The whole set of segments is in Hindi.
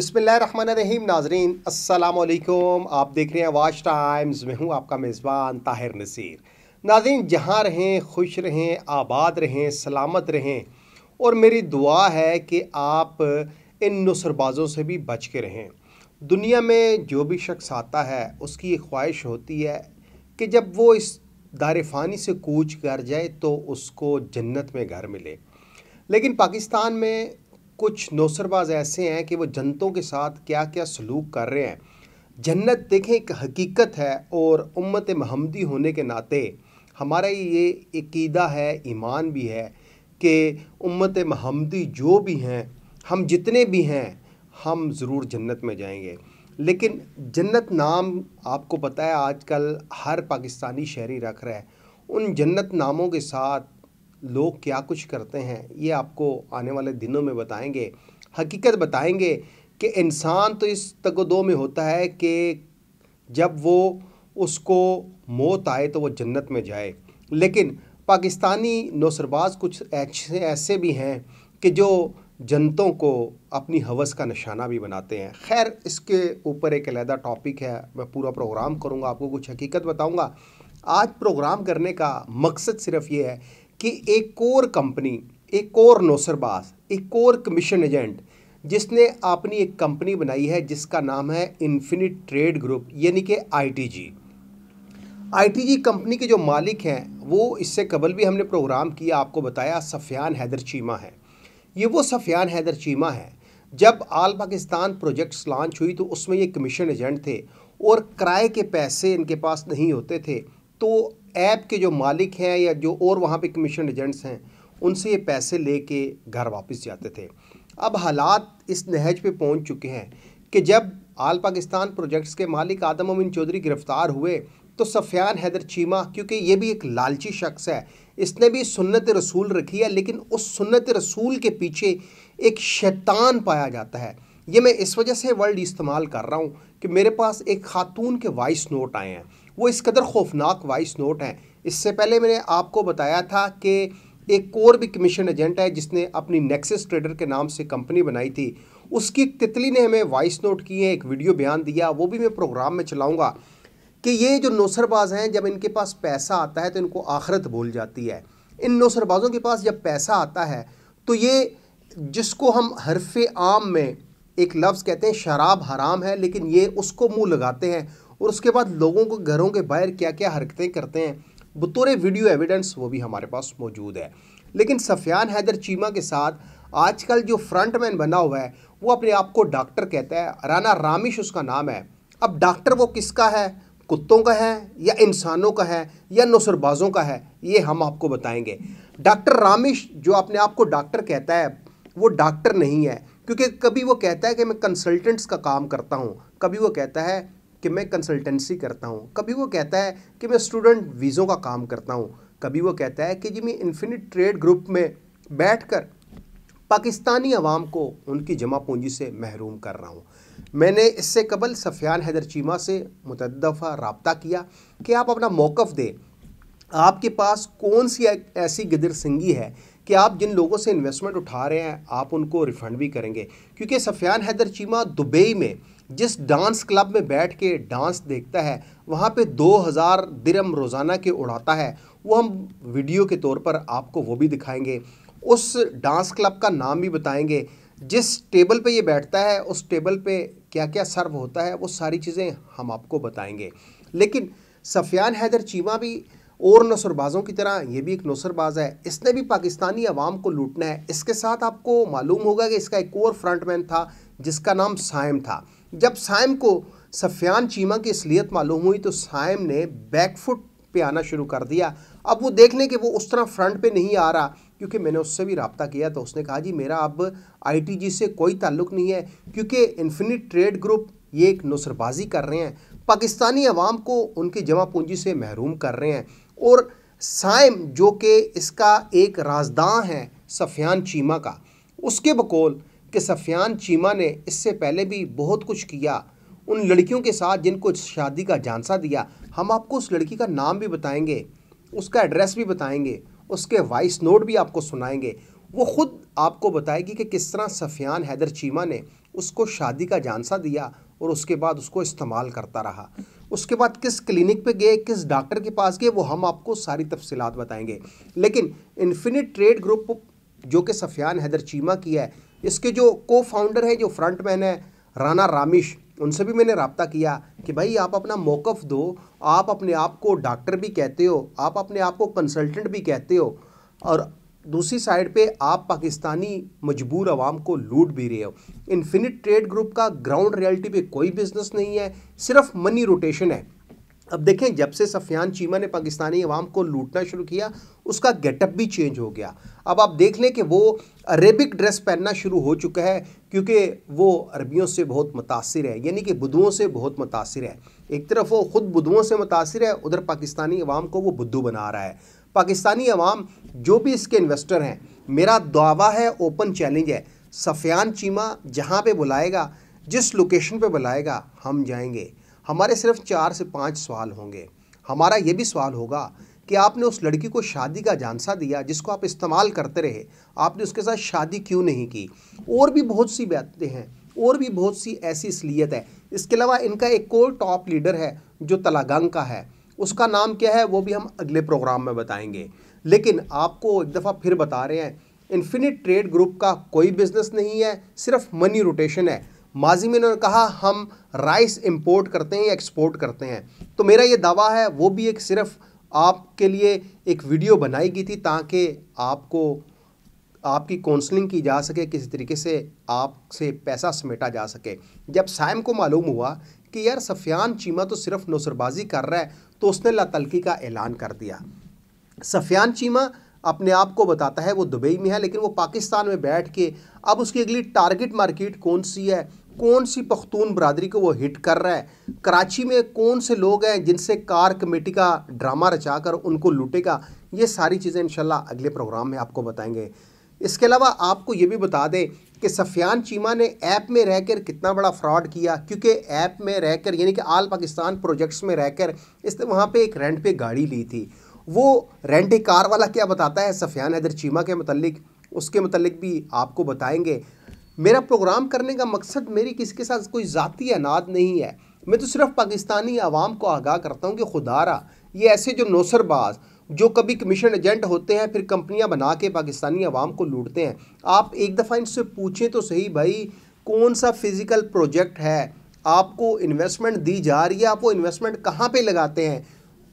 बसमीम नाजरीन अल्लाम आप देख रहे हैं वाच टाइम्स में हूँ आपका मेज़बान ताहिर नसीर नाजरीन जहाँ रहें खुश रहें आबाद रहें सलामत रहें और मेरी दुआ है कि आप इन नुसरबाज़ों से भी बच के रहें दुनिया में जो भी शख्स आता है उसकी एक ख्वाहिश होती है कि जब वो इस दार फ़ानी से कूच कर जाए तो उसको जन्नत में घर मिले लेकिन पाकिस्तान में कुछ नौसरबाज ऐसे हैं कि वो जनतों के साथ क्या क्या सलूक कर रहे हैं जन्नत देखें एक हकीकत है और उम्मत महमदी होने के नाते हमारा ये अकीदा है ईमान भी है कि उम्मत महमदी जो भी हैं हम जितने भी हैं हम ज़रूर जन्नत में जाएंगे लेकिन जन्नत नाम आपको पता है आजकल हर पाकिस्तानी शहरी रख रहा है उन जन्नत नामों के साथ लोग क्या कुछ करते हैं ये आपको आने वाले दिनों में बताएंगे हकीकत बताएंगे कि इंसान तो इस तगदो में होता है कि जब वो उसको मौत आए तो वो जन्नत में जाए लेकिन पाकिस्तानी नौसरबाज कुछ ऐसे ऐसे भी हैं कि जो जनतों को अपनी हवस का निशाना भी बनाते हैं खैर इसके ऊपर एक अलहदा टॉपिक है मैं पूरा प्रोग्राम करूँगा आपको कुछ हकीकत बताऊँगा आज प्रोग्राम करने का मकसद सिर्फ ये है कि एक कोर कंपनी एक कोर नौसरबाज एक कोर कमीशन एजेंट जिसने अपनी एक कंपनी बनाई है जिसका नाम है इन्फिनिट ट्रेड ग्रुप यानी कि आईटीजी आईटीजी कंपनी के जो मालिक हैं वो इससे कबल भी हमने प्रोग्राम किया आपको बताया सफियान हैदर चीमा है ये वो सफियान हैदर चीमा है जब आल पाकिस्तान प्रोजेक्ट्स लॉन्च हुई तो उसमें ये कमीशन एजेंट थे और किराए के पैसे इनके पास नहीं होते थे तो ऐप के जो मालिक हैं या जो और वहाँ पे कमीशन एजेंट्स हैं उनसे ये पैसे लेके घर वापस जाते थे अब हालात इस नहज पे पहुँच चुके हैं कि जब आल पाकिस्तान प्रोजेक्ट्स के मालिक आदम अमीन चौधरी गिरफ़्तार हुए तो सफियान हैदर चीमा क्योंकि ये भी एक लालची शख्स है इसने भी सुन्नत रसूल रखी है लेकिन उस सुन्नत रसूल के पीछे एक शैतान पाया जाता है ये मैं इस वजह से वर्ड इस्तेमाल कर रहा हूँ कि मेरे पास एक खातून के वॉइस नोट आए हैं वो इस कदर खौफनाक वॉइस नोट हैं इससे पहले मैंने आपको बताया था कि एक और भी कमीशन एजेंट है जिसने अपनी नेक्सेस ट्रेडर के नाम से कंपनी बनाई थी उसकी तितली ने हमें वॉइस नोट किए हैं एक वीडियो बयान दिया वो भी मैं प्रोग्राम में चलाऊँगा कि ये जो नौसरबाज हैं जब इनके पास पैसा आता है तो इनको आखरत भूल जाती है इन नौसरबाजों के पास जब पैसा आता है तो ये जिसको हम हरफ आम में एक लफ्ज़ कहते हैं शराब हराम है लेकिन ये उसको मुंह लगाते हैं और उसके बाद लोगों को घरों के बाहर क्या क्या हरकतें करते हैं बतौर वीडियो एविडेंस वो भी हमारे पास मौजूद है लेकिन सफियान हैदर चीमा के साथ आजकल जो फ्रंट मैन बना हुआ है वो अपने आप को डॉक्टर कहता है राना रामिश उसका नाम है अब डॉक्टर वो किसका है कुत्तों का है या इंसानों का है या नसरबाजों का है ये हम आपको बताएंगे डॉक्टर रामिश जो अपने आप को डॉक्टर कहता है वो डॉक्टर नहीं है क्योंकि कभी वो कहता है कि मैं कंसल्टेंट्स का काम करता हूँ कभी वो कहता है कि मैं कंसल्टेंसी करता हूँ कभी वो कहता है कि मैं स्टूडेंट वीज़ों का काम करता हूँ कभी वो कहता है कि जी मैं इन्फिनिट ट्रेड ग्रुप में बैठ कर पाकिस्तानी आवाम को उनकी जमा पूंजी से महरूम कर रहा हूँ मैंने इससे कबल सफियान हैदर चीमा से मुतदफ़ा रबता किया कि आप अपना मौक़ दें आपके पास कौन सी ऐसी गिदरसिंगी है कि आप जिन लोगों से इन्वेस्टमेंट उठा रहे हैं आप उनको रिफंड भी करेंगे क्योंकि सफियान हैदर चीमा दुबई में जिस डांस क्लब में बैठ के डांस देखता है वहाँ पे 2000 दिरम रोज़ाना के उड़ाता है वो हम वीडियो के तौर पर आपको वो भी दिखाएंगे उस डांस क्लब का नाम भी बताएंगे जिस टेबल पे ये बैठता है उस टेबल पे क्या क्या सर्व होता है वो सारी चीज़ें हम आपको बताएंगे लेकिन सफियान हैदर चीमा भी और नसरबाज़ों की तरह ये भी एक नसरबाज है इसने भी पाकिस्तानी अवाम को लूटना है इसके साथ आपको मालूम होगा कि इसका एक और फ्रंटमैन था जिसका नाम साइम था जब साइम को सफियान चीमा की असलियत मालूम हुई तो साइम ने बैकफुट पे आना शुरू कर दिया अब वो देख लें कि वो उस तरह फ्रंट पे नहीं आ रहा क्योंकि मैंने उससे भी रबता किया तो उसने कहा जी मेरा अब आईटीजी से कोई ताल्लुक नहीं है क्योंकि इन्फिनिट ट्रेड ग्रुप ये एक नुसरबाजी कर रहे हैं पाकिस्तानी अवाम को उनकी जमा पूंजी से महरूम कर रहे हैं और साइम जो कि इसका एक राजदान है सफ़ियान चीमा का उसके बकौल कि सफ़ियान चीमा ने इससे पहले भी बहुत कुछ किया उन लड़कियों के साथ जिनको शादी का झांसा दिया हम आपको उस लड़की का नाम भी बताएंगे उसका एड्रेस भी बताएंगे उसके वॉइस नोट भी आपको सुनाएंगे वो ख़ुद आपको बताएगी कि किस तरह सफ़ियान हैदर चीमा ने उसको शादी का झांसा दिया और उसके बाद उसको इस्तेमाल करता रहा उसके बाद किस क्लिनिक पे गए किस डॉक्टर के पास गए वो हम आपको सारी तफसीत बताएंगे लेकिन इन्फिनिट ट्रेड ग्रुप जो कि सफियान हैदर चीमा की है इसके जो को फाउंडर हैं जो फ्रंट मैन है राना रामिश उनसे भी मैंने रबता किया कि भाई आप अपना मौक़ दो आप अपने आप को डॉक्टर भी कहते हो आप अपने आप को कंसल्टेंट भी कहते हो और दूसरी साइड पे आप पाकिस्तानी मजबूर आवाम को लूट भी रहे हो इन्फिनिट ट्रेड ग्रुप का ग्राउंड रियलिटी पे कोई बिजनेस नहीं है सिर्फ मनी रोटेशन है अब देखें जब से सफियान चीमा ने पाकिस्तानी अवाम को लूटना शुरू किया उसका गेटअप भी चेंज हो गया अब आप देख लें कि वो अरेबिक ड्रेस पहनना शुरू हो चुका है क्योंकि वो अरबियों से बहुत मुतासर है यानी कि बुद्धुओं से बहुत मुतासर है एक तरफ वो ख़ुद बुद्धुओं से मुतासर है उधर पाकिस्तानी अवाम को वो बुद्धू बना रहा है पाकिस्तानी अवाम जो भी इसके इन्वेस्टर हैं मेरा दावा है ओपन चैलेंज है सफ़ियान चीमा जहाँ पे बुलाएगा जिस लोकेशन पे बुलाएगा हम जाएंगे हमारे सिर्फ चार से पाँच सवाल होंगे हमारा ये भी सवाल होगा कि आपने उस लड़की को शादी का जानसा दिया जिसको आप इस्तेमाल करते रहे आपने उसके साथ शादी क्यों नहीं की और भी बहुत सी बातें हैं और भी बहुत सी ऐसी असलियत है इसके अलावा इनका एक और टॉप लीडर है जो तलागंग का है उसका नाम क्या है वो भी हम अगले प्रोग्राम में बताएंगे लेकिन आपको एक दफ़ा फिर बता रहे हैं इन्फिनिट ट्रेड ग्रुप का कोई बिजनेस नहीं है सिर्फ मनी रोटेशन है माजी में उन्होंने कहा हम राइस इंपोर्ट करते हैं या एक्सपोर्ट करते हैं तो मेरा ये दावा है वो भी एक सिर्फ आपके लिए एक वीडियो बनाई गई थी ताकि आपको आपकी काउंसलिंग की जा सके किसी तरीके से आपसे पैसा समेटा जा सके जब साइम को मालूम हुआ कि यार सफियान चीमा तो सिर्फ नौसरबाजी कर रहा है तो उसने लातलकी का ऐलान कर दिया सफियान चीमा अपने आप को बताता है वो दुबई में है लेकिन वो पाकिस्तान में बैठ के अब उसकी अगली टारगेट मार्केट कौन सी है कौन सी पख्तून बरदरी को वो हिट कर रहा है कराची में कौन से लोग हैं जिनसे कार कमेटी का ड्रामा रचा कर उनको लूटेगा ये सारी चीज़ें इन अगले प्रोग्राम में आपको बताएंगे इसके अलावा आपको ये भी बता दें कि सफियान चीमा ने ऐप में रहकर कितना बड़ा फ्रॉड किया क्योंकि ऐप में रहकर यानी कि आल पाकिस्तान प्रोजेक्ट्स में रहकर इसने वहाँ पे एक रेंट पे गाड़ी ली थी वो रेंट ए कार वाला क्या बताता है सफियान हैदर चीमा के मतलब उसके मतलब भी आपको बताएंगे मेरा प्रोग्राम करने का मकसद मेरी किसी के साथ कोई ज़ाती अनाद नहीं है मैं तो सिर्फ पाकिस्तानी आवाम को आगाह करता हूँ कि खुदारा ये ऐसे जो नौसरबाज जो कभी कमीशन एजेंट होते हैं फिर कंपनियां बना के पाकिस्तानी आवाम को लूटते हैं आप एक दफ़ा इनसे पूछें तो सही भाई कौन सा फिज़िकल प्रोजेक्ट है आपको इन्वेस्टमेंट दी जा रही है आप वो इन्वेस्टमेंट कहाँ पे लगाते हैं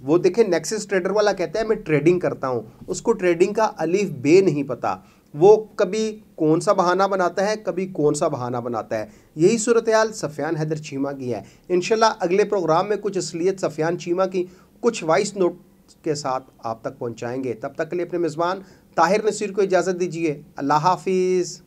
वो देखें नेक्सिस ट्रेडर वाला कहता है मैं ट्रेडिंग करता हूँ उसको ट्रेडिंग का अलीफ बे नहीं पता वो कभी कौन सा बहाना बनाता है कभी कौन सा बहाना बनाता है यही सूरत हाल सफ़ियान हैदर चीमा की है इनशाला अगले प्रोग्राम में कुछ असलियत सफ़ियान चीमा की कुछ वाइस नोट के साथ आप तक पहुंचाएंगे तब तक के लिए अपने मेज़बान ताहिर नसीर को इजाज़त दीजिए अल्लाह हाफिज़